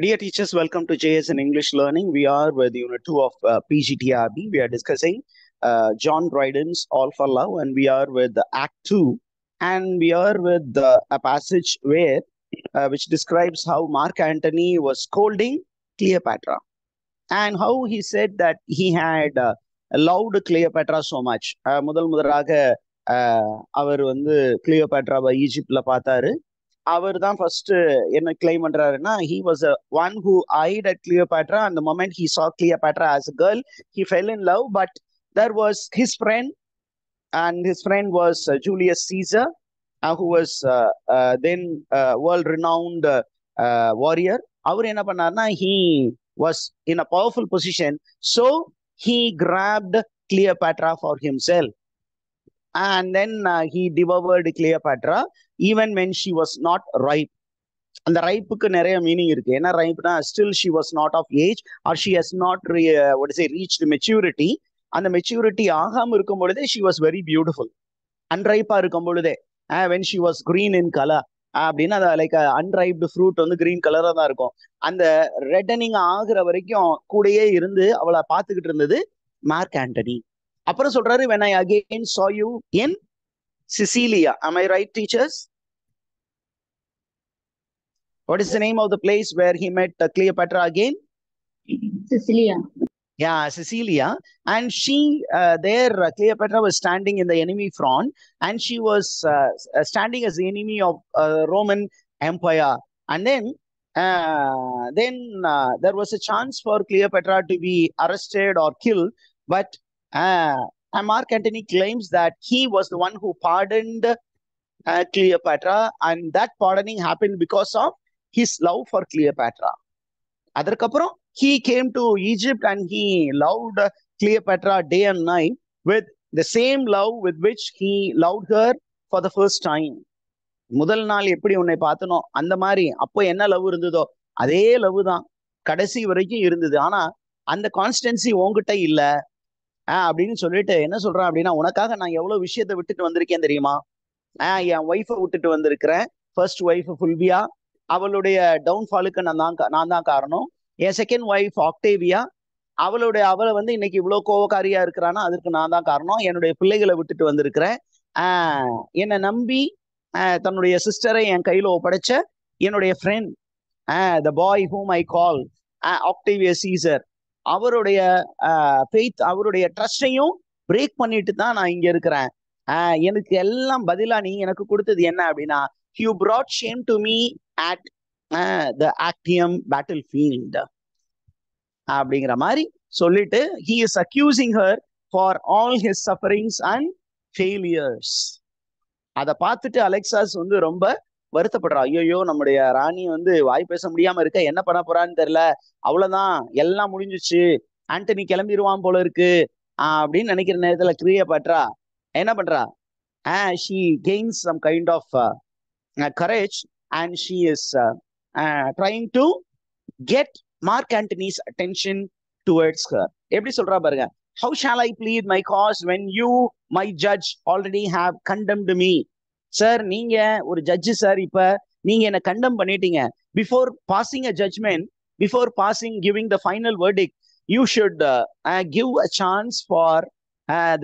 Dear teachers, welcome to JS in English Learning. We are with Unit 2 of uh, PGTRB. We are discussing uh, John Dryden's All for Love and we are with Act 2 and we are with uh, a passage where uh, which describes how Mark Antony was scolding Cleopatra and how he said that he had uh, loved Cleopatra so much. Uh, முதல் முதலாக uh, அவர் வந்து கிளியோபேட்ராவை ஈஜிப்டில் பார்த்தாரு அவர் தான் first என்ன claim பண்றாருன்னா he was a one who eyed at Cleopatra அந்த moment he saw Cleopatra as a girl he fell in love but there was his friend and his friend was Julius Caesar who was then world renowned warrior அவர் என்ன பண்ணார்னா he was in a powerful position so he grabbed Cleopatra for himself and then uh, he devoured cleopatra even when she was not ripe அந்த ரைப்புக்கு நிறைய meaning இருக்கு ஏன்னா ரைப்னா still she was not of age or she has not reach maturity அந்த maturity ஆகாம இருக்கும் பொழுதே she was very beautiful அன்ரைப்பா இருக்கும் பொழுதே when she was green in colour அப்படின்னு அந்த லைக் அன்ரைப்டு ஃப்ரூட் வந்து கிரீன் கலரா தான் இருக்கும் அந்த ரெட்டனிங் ஆகுற வரைக்கும் கூடயே இருந்து அவளை பார்த்துக்கிட்டு இருந்தது மார்க் ஆண்டனி அப்புறம் சொல்றாரு when i again saw you in sicilia am i right teachers what is the name of the place where he met uh, cleopatra again sicilia yeah cecilia and she uh, there uh, cleopatra was standing in the enemy front and she was uh, uh standing as the enemy of uh, roman empire and then then there was a chance for cleopatra to be arrested or killed but Mark Antony claims that he was the one who pardoned uh, Cleopatra, and that pardoning happened because of his love for Cleopatra. அதற்கப்புறம் he came to Egypt and he loved Cleopatra day and night with the same love with which he love her for the first time முதல் நாள் எப்படி உன்னை பார்த்தனோ அந்த மாதிரி அப்போ என்ன love இருந்ததோ அதே லவ் தான் கடைசி வரைக்கும் இருந்தது ஆனா அந்த கான்ஸ்டன்சி உங்ககிட்ட இல்லை அப்படின்னு சொல்லிட்டு என்ன சொல்றான் அப்படின்னா உனக்காக நான் எவ்வளவு விஷயத்த விட்டுட்டு வந்திருக்கேன் தெரியுமா ஆஹ் என் ஒய்ஃபை விட்டுட்டு வந்திருக்கிறேன் ஃபர்ஸ்ட் ஒய்ஃப் ஃபுல்வியா அவளுடைய டவுன்ஃபாலுக்கு நான் தான் நான் தான் காரணம் என் செகண்ட் ஒய்ஃப் ஆக்டேவியா அவளுடைய அவளை வந்து இன்னைக்கு இவ்வளோ கோவக்காரியா இருக்கிறானா அதுக்கு நான் தான் காரணம் என்னுடைய பிள்ளைகளை விட்டுட்டு வந்திருக்கிறேன் என்னை நம்பி தன்னுடைய சிஸ்டரை என் கையில் ஒப்படைச்ச என்னுடைய friend the boy whom I call Octavia Caesar அவருடைய ஃபெய்த் அவருடைய ட்ரஸ்டையும் பிரேக் பண்ணிட்டு தான் நான் இங்க இருக்கிறேன் எனக்கு எல்லாம் பதிலா நீ எனக்கு கொடுத்தது என்ன அப்படின்னா you brought shame to me at the Actium battle field அப்படிங்கிற மாதிரி சொல்லிட்டு he is accusing her for all his sufferings and failures அதை பார்த்துட்டு அலெக்சாஸ் வந்து ரொம்ப வருத்தப்படுறான் ஐயோ நம்முடைய ராணி வந்து வாய் பேச முடியாம இருக்க என்ன பண்ண போறான்னு தெரியல அவ்வளவுதான் எல்லாம் முடிஞ்சிச்சு ஆண்டனி கிளம்பிடுவான் போல இருக்கு அப்படின்னு நினைக்கிற நேரத்துல கிரியை பாட்ரா என்ன பண்றா she gains some kind of courage and she is trying to get Mark Antony's attention towards her எப்படி சொல்றா பாருங்க how shall I plead my cause when you my judge already have condemned me sir நீங்க ஒரு judge sir இப்ப நீங்க என்ன condemn பண்ணிட்டீங்க before passing a judgement before passing giving the final verdict you should give a chance for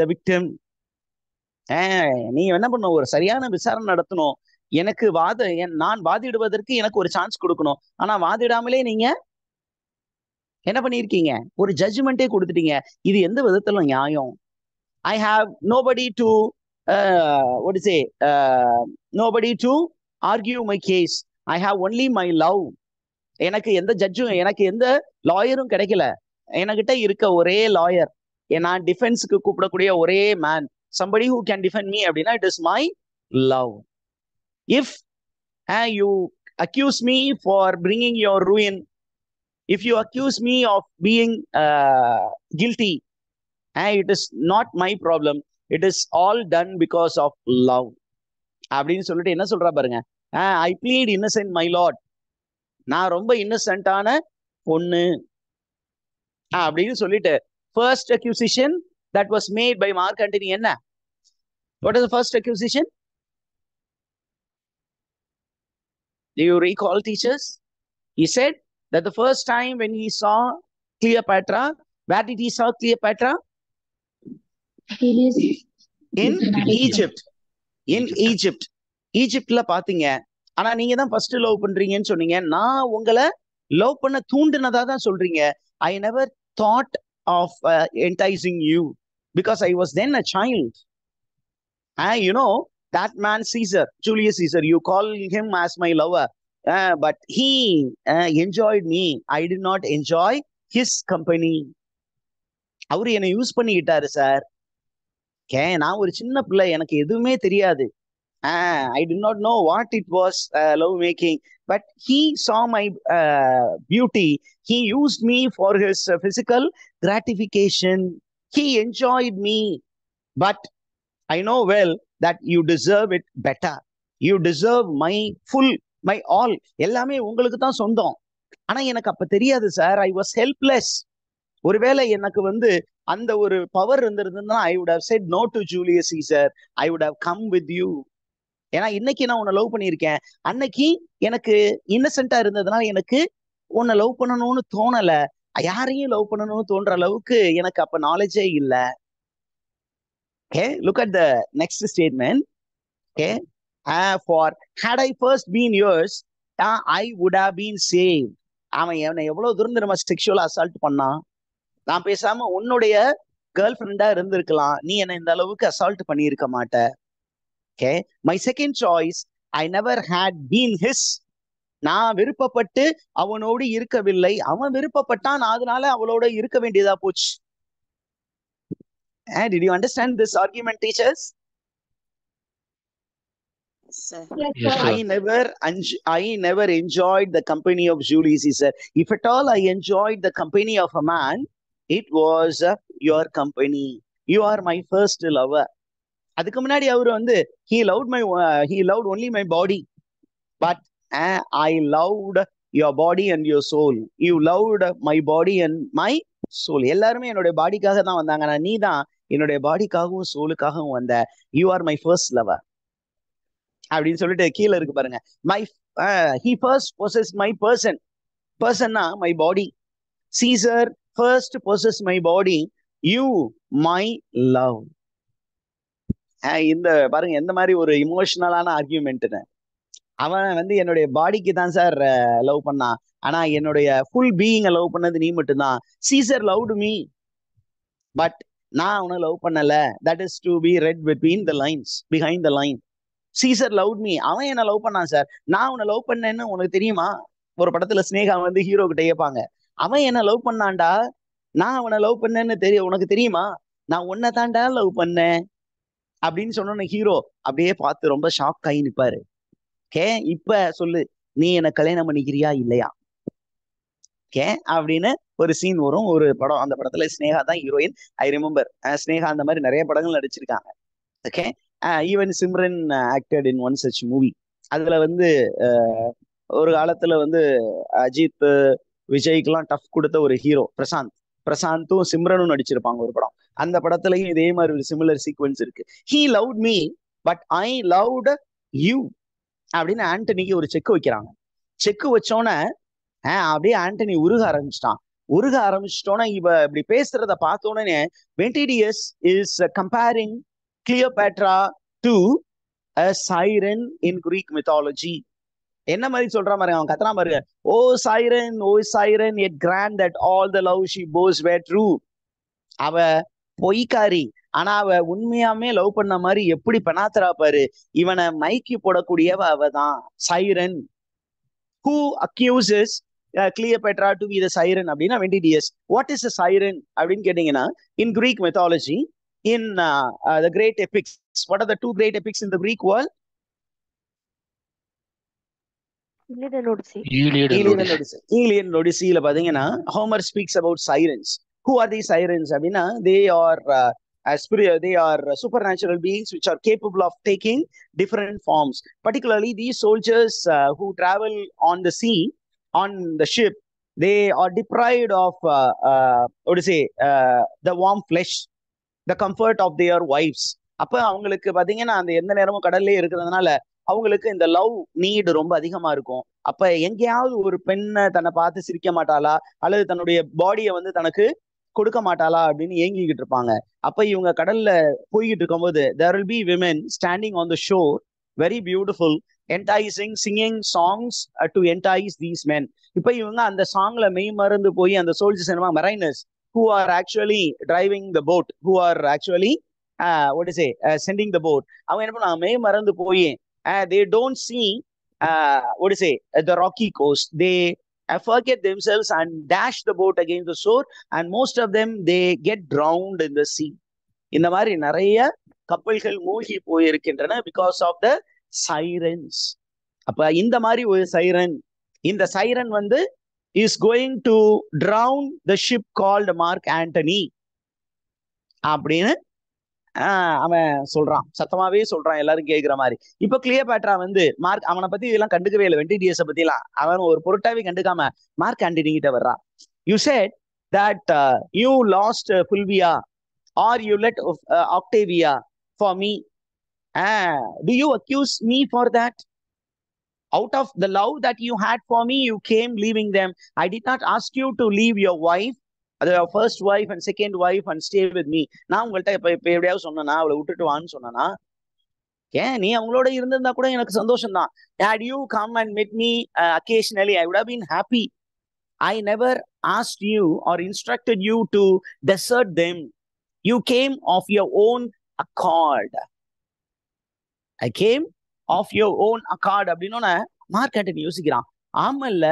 the victim நீங்க என்ன பண்ணும் ஒரு சரியான விசாரணை நடத்தணும் எனக்கு வாத நான் வாதிடுவதற்கு எனக்கு ஒரு சான்ஸ் கொடுக்கணும் ஆனா வாதிடாமலே நீங்க என்ன பண்ணிருக்கீங்க ஒரு ஜட்ஜ்மெண்ட்டே கொடுத்துட்டீங்க இது எந்த விதத்துல நியாயம் I have nobody to Uh, what to say? To uh, to argue my case I have only my love எனக்கு எந்த ஜட்ஜும் எனக்கு எந்த லாயரும் கிடைக்கல எனக்கிட்ட இருக்க ஒரே லாயர் நான் டிஃபென்ஸுக்கு கூப்பிடக்கூடிய ஒரே man somebody who can defend me அப்படின்னா it is my love if you accuse me for bringing your ruin if you accuse me of being guilty it is not my problem it is all done because of love அப்படின்னு சொல்லிட்டு என்ன சொல்றா பாருங்க I plead innocent my lot நான் ரொம்ப இன்னசென்டான பொண்ணு அப்படின்னு சொல்லிட்டு first accusation that was made by Mark Antony என்ன what is first acquisition you recall teachers he said that the first time when he saw Cleopatra, where did he saw Cleopatra? In Egypt in Egypt ஈஜிப்ட்ல பாத்தீங்க ஆனா நீங்க தான் first love பண்றீங்கன்னு சொன்னீங்க நான் உங்களை லவ் பண்ண தூண்டுனதா தான் சொல்றீங்க I never thought of enticing you because I was then a child ah you know that man Caesar julius Caesar you call him as my lover uh, but he uh, enjoyed me i enjoy his company அவரு என்னை use பண்ணிக்கிட்டாரு sir K நான் ஒரு சின்ன பிள்ளை எனக்கு எதுவுமே தெரியாது I D not know what it was love making but he saw my beauty he use me for his physical gratification he enjoyed me but I know well that you deserve it better you deserve my full my all எல்லாமே உங்களுக்கு தான் சொந்தம் ஆனா எனக்கு அப்ப தெரியாது sir I was helpless ஒருவேளை எனக்கு வந்து அந்த ஒரு பவர் இருந்திருந்ததுன்னா I would have said no to Julius Caesar I would have come with you ஏன்னா இன்னைக்கு நான் உன்னை லவ் பண்ணியிருக்கேன் அன்னைக்கு எனக்கு இன்னசென்டா இருந்ததுனால எனக்கு உன்னை லவ் பண்ணணும்னு தோணல யாரையும் லவ் பண்ணணும்னு தோன்ற அளவுக்கு எனக்கு அப்ப நாலேஜே இல்லை okay look at the next statement okay for had I first been yours I would have been save அவன் என்னை எவ்வளவு தூரம் நம்ம செக்ஷுவல் அசால்ட் பண்ணான் நான் பேசாம உன்னுடைய கேர்ள் ஃப்ரெண்டா இருந்திருக்கலாம் நீ என்ன இந்த அளவுக்கு அசால்ட் பண்ணியிருக்க மாட்ட okay my second choice I never had been his நான் விருப்பப்பட்டு அவனோடு இருக்கவில்லை அவன் விருப்பப்பட்டான் அதனால அவளோட இருக்க வேண்டியதா போச்சு understand eh, did you understand this argument, teachers? Yes, yes, I never I never enjoyed the company of Julie Caesar. If at all I enjoyed the company of a man, it was a your company you are my first lover அதுக்கு முன்னாடி அவர் வந்து he love my he love only my body but I loved your body and your soul you loved my body and my soul எல்லாருமே என்னுடைய பாடிக்காக தான் வந்தாங்க நான் நீ தான் என்னுடைய பாடிக்காகவும் சோலுக்காகவும் வந்த you are my first lover அப்படின்னு சொல்லிட்டு கீழே இருக்கு பாருங்க my he first my person பர்சன்னா my body Caesar first possess my body you my love இந்த பாருங்க எந்த மாதிரி ஒரு இமோஷனலான ஆர்கியூமெண்ட்னு அவன் வந்து என்னுடைய பாடிக்கு தான் சார் லவ் பண்ணான் ஆனா என்னுடைய ஃபுல் பீயிங்க லவ் பண்ணது நீ மட்டும்தான் Caesar love to me but நான் அவனை லவ் பண்ணல that is to be read between the lines behind the line Caesar love me அவன் என்ன லவ் பண்ணான் சார் நான் உன்னை லவ் பண்ணேன்னு உனக்கு தெரியுமா ஒரு படத்துல ஸ்னேகா வந்து ஹீரோ கிட்ட கேட்பாங்க அவன் என்ன லவ் பண்ணான்டா நான் அவனை லவ் பண்ணேன்னு தெரியும் உனக்கு தெரியுமா நான் உன்னை தாண்டா லவ் பண்ணேன் அப்படின்னு சொன்ன ஹீரோ அப்படியே பார்த்து ரொம்ப ஷாக் ஆகி நிப்பாரு கே இப்ப சொல்லு நீ என்ன கல்யாணம் பண்ணிக்கிறியா இல்லையா கே அப்படின்னு ஒரு சீன் வரும் ஒரு படம் அந்த படத்துல ஸ்னேகா தான் ஹீரோயின் ஐ ரிமெம்பர் ஸ்னேகா அந்த மாதிரி நிறைய படங்கள் நடிச்சிருக்காங்க okay even Simran acted in one such movie அதுல வந்து ஒரு காலத்துல வந்து அஜித் விஜய்க்குலாம் டஃப் கொடுத்த ஒரு ஹீரோ பிரசாந்த் பிரசாந்தும் சிம்ரனும் நடிச்சிருப்பாங்க ஒரு படம் அந்த படத்துலயும் இதே மாதிரி ஒரு சிமிலர் சீக்வன்ஸ் இருக்கு he love me but I love you அப்படின்னு ஆண்டனிக்கு ஒரு செக் வைக்கிறாங்க செக் வச்சோன்னே அப்படியே ஆண்டனி உருக ஆரம்பிச்சிட்டான் உருக ஆரம்பிச்சிட்டோன்னா இவ இப்படி பேசுறத பார்த்தோன்னே Ventidius is comparing Cleopatra to a siren in Greek mythology என்ன மாதிரி சொல்ற மாதிரி அவன் கத்துறா பாருங்க oh siren oh siren yet grant that all the love she boasts were true அவ பொய்க்காரி ஆனா அவ உண்மையாமே லவ் பண்ண மாதிரி எப்படி பெணாத்தரா பாரு இவனை மைக்கி போடக்கூடியவ அவ தான் siren who accuses Cleopatra to be the siren அப்படின்னா Ventidius what is the siren அப்படின்னு கேட்டீங்கன்னா in Greek mythology in the great epics what are the two great epics in the Greek world Iliad நொடிசியில பாத்தீங்கன்னா Homer speaks about sirens who are the sirens அப்படின்னா they are they are supernatural beings which are capable of taking different forms particularly the soldiers who travel on the sea on the ship they are deprived of Odyssey the warm flesh the comfort of their wives அப்போ அவங்களுக்கு பார்த்தீங்கன்னா அந்த எந்த நேரமும் கடல்லே இருக்கிறதுனால அவங்களுக்கு இந்த love need ரொம்ப அதிகமா இருக்கும் அப்ப எங்கேயாவது ஒரு பெண்ணை தன்னை பார்த்து சிரிக்க மாட்டாளா அல்லது தன்னுடைய பாடியை வந்து தனக்கு கொடுக்க மாட்டாளா அப்படின்னு ஏங்கிக்கிட்டு இருப்பாங்க அப்ப இவங்க கடல்ல போய்கிட்டு இருக்கும்போது there will be women standing on the shore very beautiful enticing singing songs to entice these men இப்ப இவங்க அந்த சாங்ல மெய் மறந்து போய் அந்த soldiers cinema marines who are actually driving the boat who are actually what is a sending the boat அவங்க என்ன பண்ணுவாங்க மெய் மறந்து போய் they don't see what do you say the rocky coast. They forget themselves and dash the boat against the shore, and most of them they get drowned in the sea. இந்த மாதிரி நிறைய கப்பல்கள் மூழ்கி போயிருக்கின்றன பிகாஸ் ஆஃப் த சைரன்ஸ் அப்ப இந்த மாதிரி ஒரு சைரன் இந்த சைரன் வந்து is going to drown the ship called Mark Antony அப்படின்னு அவன் சொல்றான் சத்தமாவே சொல்றான் எல்லாரும் கேட்கிற மாதிரி இப்ப கிளியபேட்ரா வந்து மார்க் அவனை பத்தி இதெல்லாம் கண்டுக்கவே இல்லை டிஎஸ் பத்தி எல்லாம் அவன் ஒரு பொருட்டாவே கண்டுக்காம மார்க் ஆண்டனி கிட்ட வர்றான் you said that you lost Fulvia or you left Octavia for me do you accuse me for that out of the love that you had for me you came leaving them i did not ask you to leave your wife அது first wife and second wife and stay with me நான் உங்கள்கிட்ட இப்போ இப்போ எப்படியாவது சொன்னா அவளை விட்டுட்டு வான்னு சொன்னனா ஏன் நீ அவங்களோட இருந்திருந்தா கூட எனக்கு சந்தோஷம் தான் had you come and meet me occasionally I would been happy I never asked you or instructed you to desert them you came of your own accord I came of your own accord அப்படின்னு Mark Antony யோசிக்கிறான் ஆமல்ல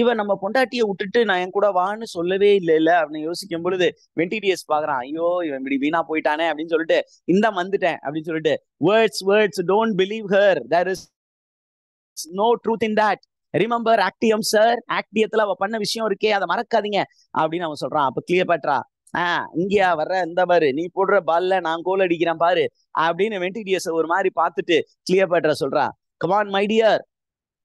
இவன் நம்ம பொண்டாட்டியை விட்டுட்டு நான் என் கூட வான்னு சொல்லவே இல்லை இல்ல அப்படின்னு யோசிக்கும் பொழுது வெண்டிடிஎஸ் பாக்குறான் ஐயோ இவன் இப்படி வீணா போயிட்டானே அப்படின்னு சொல்லிட்டு இந்த வந்துட்டேன் அப்படின்னு சொல்லிட்டு words words don't believe her there is no truth in that remember Actium sir ஆக்டியத்துல அவ பண்ண விஷயம் இருக்கே அதை மறக்காதீங்க அப்படின்னு அவன் சொல்றான் அப்ப கிளியர் பட்ரா ஆஹ் இங்கயா வர்ற இந்த பாரு நீ போடுற பால்ல நான் கோல் அடிக்கிறேன் பாரு அப்படின்னு வெண்டிடிஎஸ் ஒரு மாதிரி பார்த்துட்டு கிளியர் பட்ரா சொல்றான் come on my dear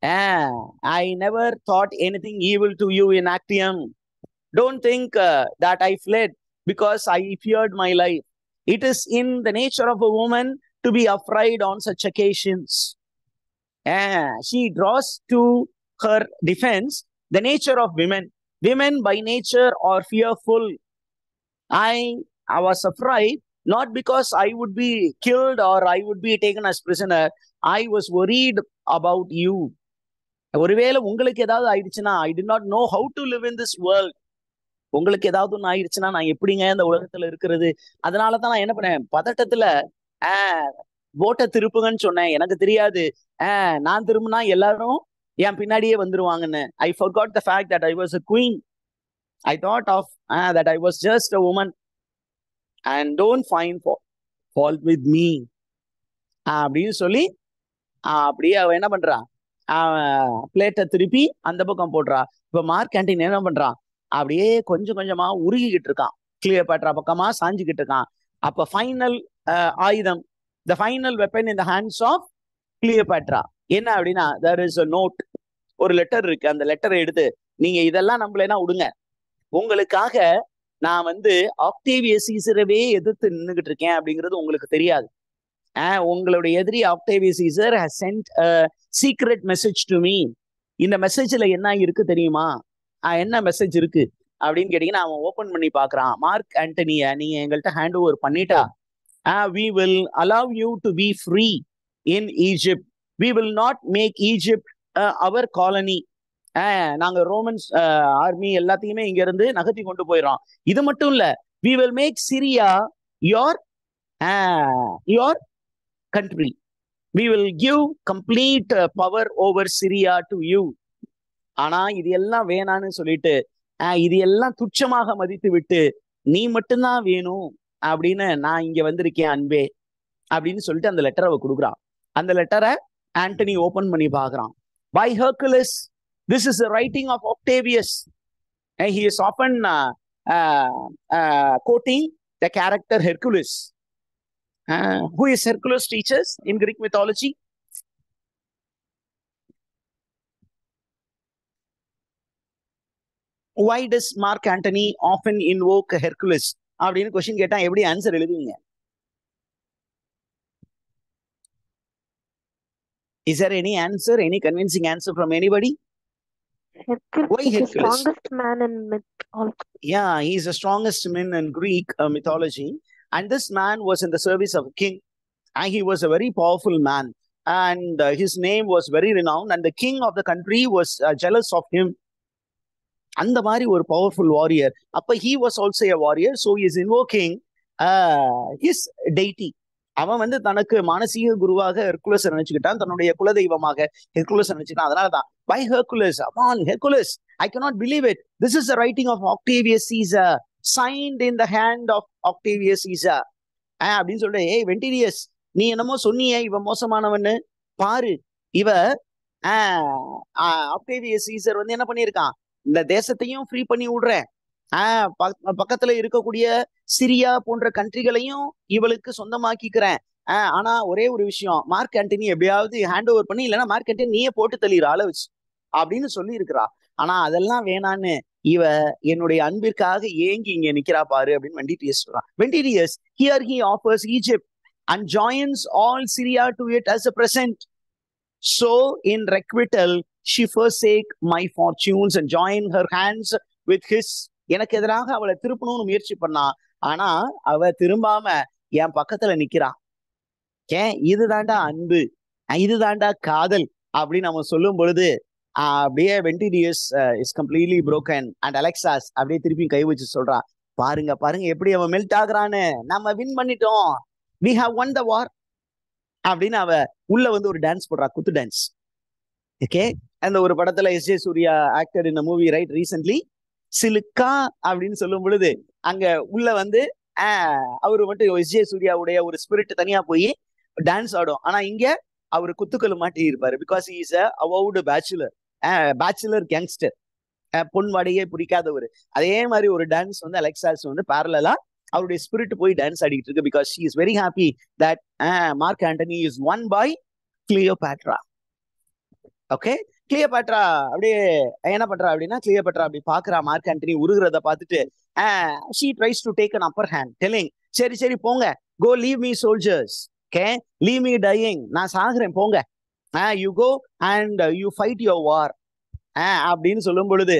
Ah, I never thought anything evil to you in Actium. Don't think uh, that I fled because I feared my life. It is in the nature of a woman to be afraid on such occasions. Ah, she draws to her defense the nature of women. Women by nature are fearful. I, I was afraid not because I would be killed or I would be taken as prisoner. I was worried about you. ஒருவேளை உங்களுக்கு ஏதாவது ஆயிடுச்சுன்னா I D not know how to live in this world உங்களுக்கு ஏதாவது ஒன்று ஆயிடுச்சுன்னா நான் எப்படிங்க இந்த உலகத்துல இருக்கிறது அதனால தான் நான் என்ன பண்ணேன் பதட்டத்துல ஆஹ் போட்டை திருப்புங்கன்னு சொன்னேன் எனக்கு தெரியாது ஆஹ் நான் திரும்பினா எல்லாரும் என் பின்னாடியே வந்துருவாங்கன்னு I forgot the fact that I was a queen I thought of that I was just a woman and don't find fault with me அப்படின்னு சொல்லி அப்படியே அவ என்ன பண்றான் பிளேட்டை திருப்பி அந்த பக்கம் போடுறா இப்ப மார்க் கேண்டீன் என்ன பண்றான் அப்படியே கொஞ்சம் கொஞ்சமா உருகிக்கிட்டு இருக்கான் கிளியர் பேட்ரா பக்கமா சாஞ்சிக்கிட்டு இருக்கான் அப்ப ஃபைனல் ஆயுதம் the final weapon in the hands of Cleopatra என்ன அப்படின்னா தர் இஸ் அ நோட் ஒரு லெட்டர் இருக்கு அந்த லெட்டரை எடுத்து நீங்க இதெல்லாம் நம்பலைன்னா விடுங்க உங்களுக்காக நான் வந்து ஆக்டேவிய சீசரவே எதிர்த்து நின்றுகிட்டு இருக்கேன் அப்படிங்கிறது உங்களுக்கு தெரியாது உங்களுடைய எதிரி Octavius Caesar has sent secret message to me இந்த மெசேஜில் என்ன இருக்கு தெரியுமா என்ன மெசேஜ் இருக்கு அப்படின்னு கேட்டீங்கன்னா அவன் ஓப்பன் பண்ணி பார்க்குறான் மார்க் ஆண்டனிய நீங்கள் எங்கள்கிட்ட ஹேண்ட் ஓவர் பண்ணிட்டா we will allow you to be free in Egypt we will not make Egypt our colony நாங்கள் ரோமன்ஸ் ஆர்மி எல்லாத்தையுமே இங்கேருந்து நகர்த்தி கொண்டு போயிடும் இது மட்டும் இல்லை we will make Syria your your country. We will give complete uh, power over Syria to you. ஆனா இது எல்லாம் வேணான்னு சொல்லிட்டு இது எல்லாம் துச்சமாக மதித்து விட்டு நீ மட்டும்தான் வேணும் அப்படின்னு நான் இங்க வந்திருக்கேன் அன்பே அப்படின்னு சொல்லிட்டு அந்த லெட்டரை அவ கொடுக்குறான் அந்த லெட்டரை ஆண்டனி ஓபன் பண்ணி பாக்குறான் by Hercules this is writing of Octavius he is often quoting the character Hercules Uh, who is Hercules' teachers in Greek mythology? Why does Mark Antony often invoke Hercules? அப்படின்னு கொஸ்டின் கேட்டா எப்படி answer எழுதுவீங்க Is there any answer, any convincing answer from anybody? Hercules Why Hercules? The strongest man in myth. Yeah, he's the strongest man in Greek uh, mythology. And this man was in the service of king and he was a very powerful man and his name was very renown and the king of the country was jealous of him அந்த மாதிரி ஒரு powerful warrior அப்ப he was also a warrior so is invoking his deity அவன் வந்து தனக்கு மானசீக குருவாக Hercules நினைச்சுக்கிட்டான் தன்னுடைய குலதெய்வமாக ஹெர்குலஸ் நினைச்சுக்கிட்டான் தான் பை ஹெர்குலஸ் அவான் Hercules I can believe it this is writing of Octavius Caesar signed in the hand of Octavius ஈசா ஆ அப்படின்னு சொல்றேன் ஏய் வெண்டிரியஸ் நீ என்னமோ சொன்னியே இவன் மோசமானவன்னு பாரு இவ ஆக்டேவியஸ் ஈசர் வந்து என்ன பண்ணியிருக்கான் இந்த தேசத்தையும் ஃப்ரீ பண்ணி விடுறேன் ஆஹ் பக்கத்துல இருக்கக்கூடிய சிரியா போன்ற கண்ட்ரிகளையும் இவளுக்கு சொந்தமாக்கிக்கிறேன் ஆஹ் ஆனா ஒரே ஒரு விஷயம் மார்க் ஆண்டனி எப்படியாவது ஹேண்ட் ஓவர் பண்ணி இல்லைன்னா மார்க் ஆண்டனி நீயே போட்டு தள்ளிடுற அளவுச்சு அப்படின்னு சொல்லி இருக்கிறா ஆனா அதெல்லாம் வேணான்னு இவ என்னுடைய அன்பிற்காக ஏங்கி இங்க நிக்கிறா பாரு அப்படின்னு வெண்டிடியஸ் சொல்றான் Ventidius here he offers Egypt and joins all Syria to it as a present so in requital she forsake my fortunes and join her hands with his எனக்கு எதிராக அவளை திருப்பணும்னு முயற்சி பண்ணா ஆனா அவ திரும்பாம என் பக்கத்துல நிக்கிறா ஏன் இதுதாண்டா அன்பு இதுதாண்டா காதல் அப்படின்னு நம்ம சொல்லும் பொழுது அப்படியே Ventidius is completely broken and Alexas அப்படியே திருப்பி கை வச்சு சொல்றான் பாருங்க பாருங்க எப்படி அவன் மெல்ட் ஆகுறான்னு நம்ம வின் பண்ணிட்டோம் we have won the war அப்படின்னு அவ உள்ள வந்து ஒரு டான்ஸ் போடுறா குத்து டான்ஸ் ஓகே அந்த ஒரு படத்துல எஸ் ஜே சூர்யா ஆக்டர் இந்த மூவி ரைட் ரீசென்ட்லி சிலுக்கா அப்படின்னு சொல்லும் பொழுது அங்க உள்ள வந்து அவரு மட்டும் எஸ் ஜே சூர்யாவுடைய ஒரு ஸ்பிரிட் தனியா போய் டான்ஸ் ஆடும் ஆனா இங்க அவர் குத்துக்கள் மாட்டி இருப்பாரு பிகாஸ் இஸ் அ அவவுடு பேச்சுலர் பேச்சுலர் கேங்ஸ்டர் பொன் வடையே பிடிக்காதவர் அதே மாதிரி ஒரு டான்ஸ் வந்து அலெக்சாஸ் வந்து பேரலா அவருடைய ஸ்பிரிட் போய் டான்ஸ் ஆடிட்டு இருக்கு because she is very happy that Mark Antony is won Cleo Cleopatra okay Cleopatra அப்படியே என்ன பண்றா அப்படின்னா பேட்ரா அப்படி பாக்குறா மார்க் ஆண்டனி உருகிறத பார்த்துட்டு she tries to take an upper hand telling சரி சரி போங்க go leave me soldiers okay leave me dying நான் சாகுறேன் போங்க you go and you fight your war அப்படின்னு சொல்லும் பொழுது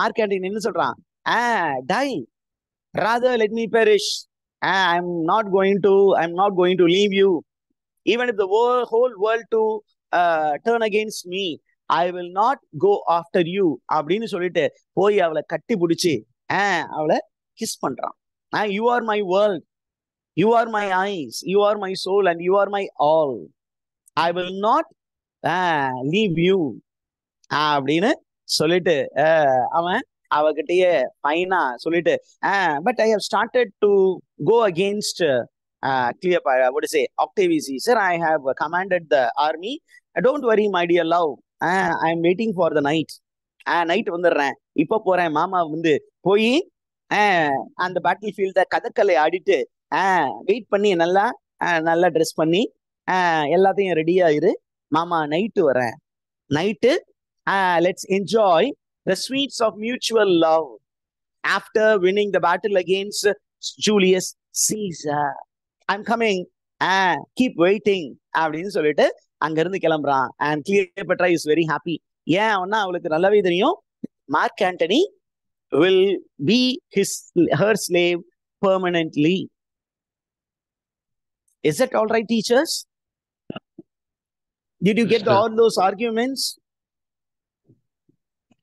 மார்க்கெட்டிங் என்ன சொல்றான் die rather let me perish I am not going to I am not going to leave you even if the whole world to turn against me I will not go after you அப்படின்னு சொல்லிட்டு போய் அவளை கட்டி பிடிச்சி அவளை kiss பண்றான் you are my world you are my eyes you are my soul and you are my all I will not leave you அப்படின்னு சொல்லிட்டு அவன் அவகிட்டயே ஃபைனா சொல்லிட்டு but I have started to go against clear what say octavisi sir i have commanded the army don't worry my dear love uh, i am waiting for the night night வந்துடுறேன் இப்போ போறேன் மாமா வந்து போய் அந்த பேட்டில் ஃபீல்ட கதக்கலை ஆடிட்டு wait பண்ணி நல்லா நல்லா ட்ரெஸ் பண்ணி எல்லாத்தையும் ரெடியா இரு மாமா நைட்டு வரேன் night let's enjoy the sweets of mutual love after winning the battle against Julius Caesar I'm coming keep waiting அப்படின்னு சொல்லிட்டு அங்கிருந்து கிளம்புறான் and clear is very happy ஏன் அவனா அவளுக்கு நல்லவே தெரியும் Mark Antony will be his her slave permanently is it all right teachers Did you get yes, all those arguments?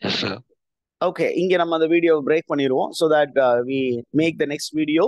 Yes, sir. Okay, இங்கே நம்ம அந்த வீடியோ பிரேக் பண்ணிடுவோம் so that we make the next video